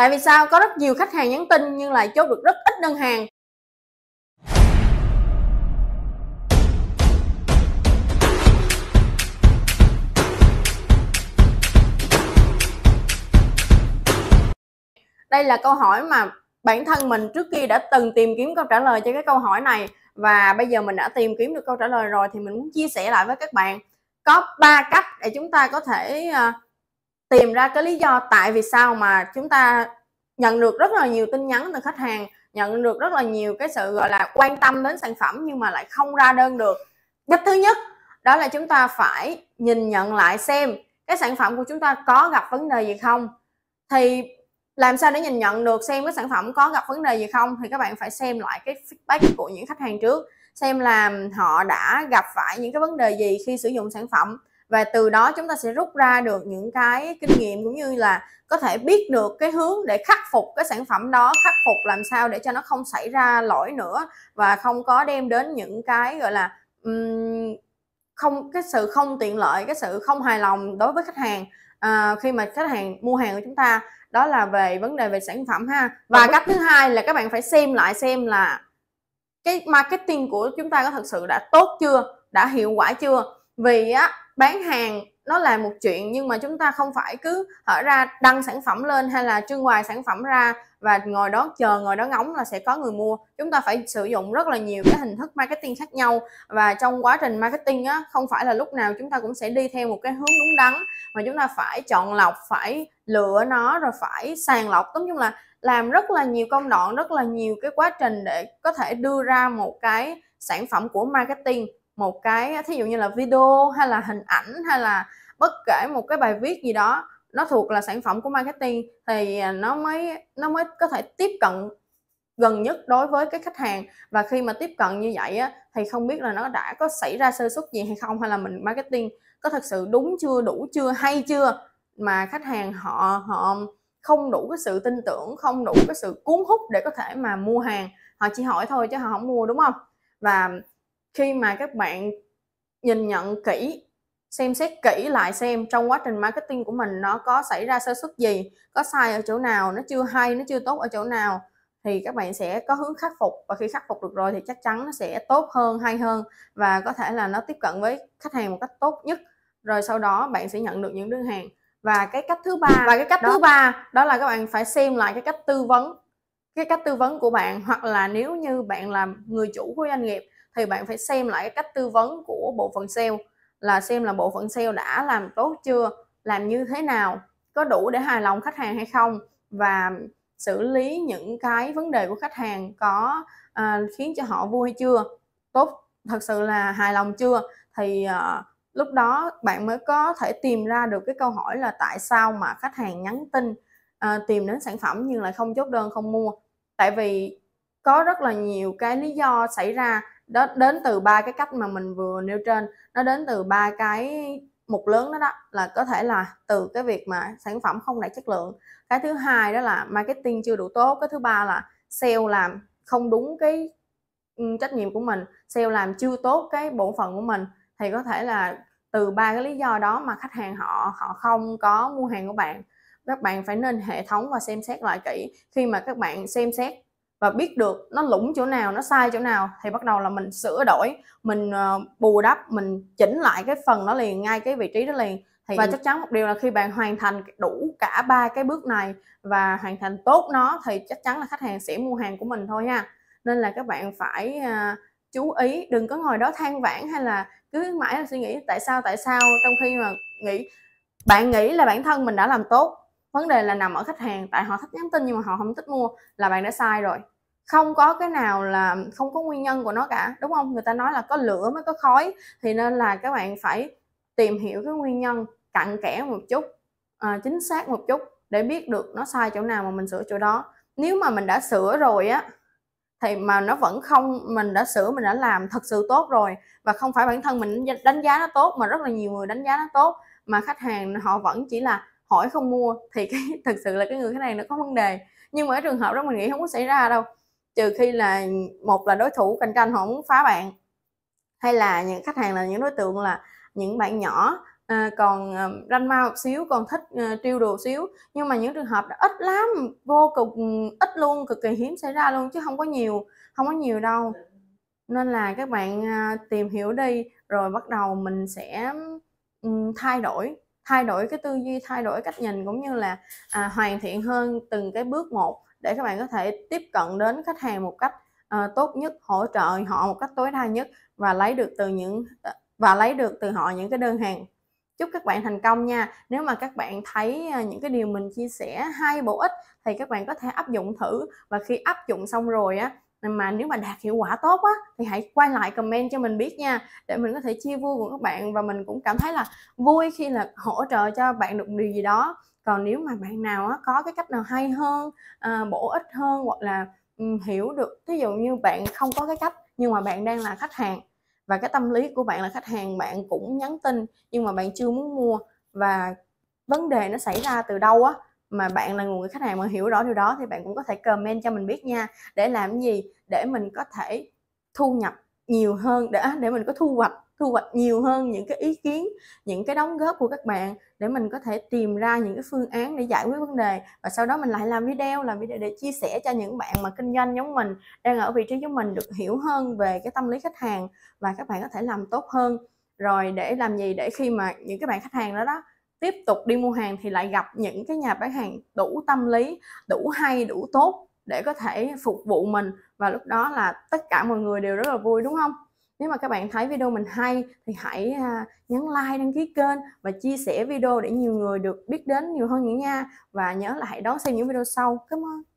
Tại vì sao? Có rất nhiều khách hàng nhắn tin nhưng lại chốt được rất ít đơn hàng. Đây là câu hỏi mà bản thân mình trước kia đã từng tìm kiếm câu trả lời cho cái câu hỏi này và bây giờ mình đã tìm kiếm được câu trả lời rồi thì mình muốn chia sẻ lại với các bạn. Có 3 cách để chúng ta có thể ờ, tìm ra cái lý do tại vì sao mà chúng ta nhận được rất là nhiều tin nhắn từ khách hàng nhận được rất là nhiều cái sự gọi là quan tâm đến sản phẩm nhưng mà lại không ra đơn được cách thứ nhất đó là chúng ta phải nhìn nhận lại xem cái sản phẩm của chúng ta có gặp vấn đề gì không thì làm sao để nhìn nhận được xem cái sản phẩm có gặp vấn đề gì không thì các bạn phải xem lại cái feedback của những khách hàng trước xem là họ đã gặp phải những cái vấn đề gì khi sử dụng sản phẩm và từ đó chúng ta sẽ rút ra được những cái kinh nghiệm cũng như là có thể biết được cái hướng để khắc phục cái sản phẩm đó khắc phục làm sao để cho nó không xảy ra lỗi nữa và không có đem đến những cái gọi là không cái sự không tiện lợi cái sự không hài lòng đối với khách hàng à, khi mà khách hàng mua hàng của chúng ta đó là về vấn đề về sản phẩm ha và cách thứ hai là các bạn phải xem lại xem là cái marketing của chúng ta có thật sự đã tốt chưa đã hiệu quả chưa vì á bán hàng nó là một chuyện nhưng mà chúng ta không phải cứ hở ra đăng sản phẩm lên hay là trưng bày sản phẩm ra và ngồi đó chờ ngồi đó ngóng là sẽ có người mua chúng ta phải sử dụng rất là nhiều cái hình thức marketing khác nhau và trong quá trình marketing á không phải là lúc nào chúng ta cũng sẽ đi theo một cái hướng đúng đắn mà chúng ta phải chọn lọc phải lựa nó rồi phải sàng lọc tóm chung là làm rất là nhiều công đoạn rất là nhiều cái quá trình để có thể đưa ra một cái sản phẩm của marketing một cái thí dụ như là video hay là hình ảnh hay là bất kể một cái bài viết gì đó nó thuộc là sản phẩm của marketing thì à, nó mới nó mới có thể tiếp cận gần nhất đối với cái khách hàng và khi mà tiếp cận như vậy á, thì không biết là nó đã có xảy ra sơ suất gì hay không hay là mình marketing có thật sự đúng chưa đủ chưa hay chưa mà khách hàng họ họ không đủ cái sự tin tưởng không đủ cái sự cuốn hút để có thể mà mua hàng họ chỉ hỏi thôi chứ họ không mua đúng không và khi mà các bạn nhìn nhận kỹ xem xét kỹ lại xem trong quá trình marketing của mình nó có xảy ra sơ suất gì có sai ở chỗ nào nó chưa hay nó chưa tốt ở chỗ nào thì các bạn sẽ có hướng khắc phục và khi khắc phục được rồi thì chắc chắn nó sẽ tốt hơn hay hơn và có thể là nó tiếp cận với khách hàng một cách tốt nhất rồi sau đó bạn sẽ nhận được những đơn hàng và cái cách thứ ba và cái cách đó. thứ ba đó là các bạn phải xem lại cái cách tư vấn cái cách tư vấn của bạn hoặc là nếu như bạn là người chủ của doanh nghiệp thì bạn phải xem lại cái cách tư vấn của bộ phận sale là xem là bộ phận sale đã làm tốt chưa làm như thế nào có đủ để hài lòng khách hàng hay không và xử lý những cái vấn đề của khách hàng có à, khiến cho họ vui hay chưa tốt thật sự là hài lòng chưa thì à, lúc đó bạn mới có thể tìm ra được cái câu hỏi là tại sao mà khách hàng nhắn tin à, tìm đến sản phẩm nhưng lại không chốt đơn không mua tại vì có rất là nhiều cái lý do xảy ra đó đến từ ba cái cách mà mình vừa nêu trên nó đến từ ba cái mục lớn đó đó là có thể là từ cái việc mà sản phẩm không đạt chất lượng cái thứ hai đó là marketing chưa đủ tốt cái thứ ba là sale làm không đúng cái ừ, trách nhiệm của mình sale làm chưa tốt cái bộ phận của mình thì có thể là từ ba cái lý do đó mà khách hàng họ họ không có mua hàng của bạn các bạn phải nên hệ thống và xem xét lại kỹ khi mà các bạn xem xét và biết được nó lũng chỗ nào nó sai chỗ nào thì bắt đầu là mình sửa đổi mình ờ, bù đắp mình chỉnh lại cái phần đó liền ngay cái vị trí đó liền thì và chắc chắn một điều là khi bạn hoàn thành đủ cả ba cái bước này và hoàn thành tốt nó thì chắc chắn là khách hàng sẽ mua hàng của mình thôi nha nên là các bạn phải ờ, chú ý đừng có ngồi đó than vãn hay là cứ mãi là suy nghĩ tại sao tại sao trong khi mà nghĩ bạn nghĩ là bản thân mình đã làm tốt vấn đề là nằm ở khách hàng tại họ thích nhắn tin nhưng mà họ không thích mua là bạn đã sai rồi không có cái nào là không có nguyên nhân của nó cả đúng không người ta nói là có lửa mới có khói thì nên là các bạn phải tìm hiểu cái nguyên nhân cặn kẽ một chút à, chính xác một chút để biết được nó sai chỗ nào mà mình sửa chỗ đó nếu mà mình đã sửa rồi á thì mà nó vẫn không mình đã sửa mình đã làm thật sự tốt rồi và không phải bản thân mình đánh giá nó tốt mà rất là nhiều người đánh giá nó tốt mà khách hàng họ vẫn chỉ là hỏi không mua thì cái thực sự là cái người khách hàng nó có vấn đề nhưng mà cái trường hợp đó mình nghĩ không có xảy ra đâu trừ khi là một là đối thủ cạnh tranh họ muốn phá bạn hay là những khách hàng là những đối tượng là những bạn nhỏ à, còn ờ, ranh mau một xíu còn thích à, trêu đùa xíu nhưng mà những trường hợp đó ít lắm vô cực ít luôn cực kỳ hiếm xảy ra luôn chứ không có nhiều không có nhiều đâu nên là các bạn à, tìm hiểu đi rồi bắt đầu mình sẽ um, thay đổi thay đổi cái tư duy thay đổi cách nhìn cũng như là à, hoàn thiện hơn từng cái bước một để các bạn có thể tiếp cận đến khách hàng một cách à, tốt nhất hỗ trợ họ một cách tối đa nhất và lấy được từ những ờ, và lấy được từ họ những cái đơn hàng chúc các bạn thành công nha nếu mà các bạn thấy ờ, những cái điều mình chia sẻ hay bổ ích thì các bạn có thể áp dụng thử và khi áp dụng xong rồi á mà nếu mà đạt hiệu quả tốt á thì hãy quay lại comment cho mình biết nha để mình có thể chia vui cùng các bạn và mình cũng cảm thấy là vui khi là hỗ trợ cho bạn được điều gì đó còn nếu mà bạn nào á, có cái cách nào hay hơn à, bổ ích hơn hoặc là um, hiểu được ví dụ như bạn không có cái cách nhưng mà bạn đang là khách hàng và cái tâm lý của bạn là khách hàng bạn cũng nhắn tin nhưng mà bạn chưa muốn mua và vấn đề nó xảy ra từ đâu á mà bạn là nguồn khách hàng mà hiểu rõ điều đó thì bạn cũng có thể comment cho mình biết nha để làm gì để mình có thể thu nhập nhiều hơn để à, để mình có thu hoạch thu hoạch nhiều hơn những cái ý kiến những cái đóng góp của các bạn để mình có thể tìm ra những cái phương án để giải quyết vấn đề và sau đó mình lại làm video làm video để chia sẻ cho những bạn mà kinh doanh giống mình đang ở vị trí giống mình được hiểu hơn về cái tâm lý khách hàng và các bạn có thể làm tốt hơn rồi để làm gì để khi mà những cái bạn khách hàng đó đó tiếp tục đi mua hàng thì lại gặp những cái nhà bán hàng đủ tâm lý đủ hay đủ tốt để có thể phục vụ mình và lúc đó là tất cả mọi người đều rất là vui đúng không nếu mà các bạn thấy video mình hay thì hãy à, nhấn like đăng ký kênh và chia sẻ video để nhiều người được biết đến nhiều hơn nữa nha và nhớ là hãy đón xem những video sau cảm ơn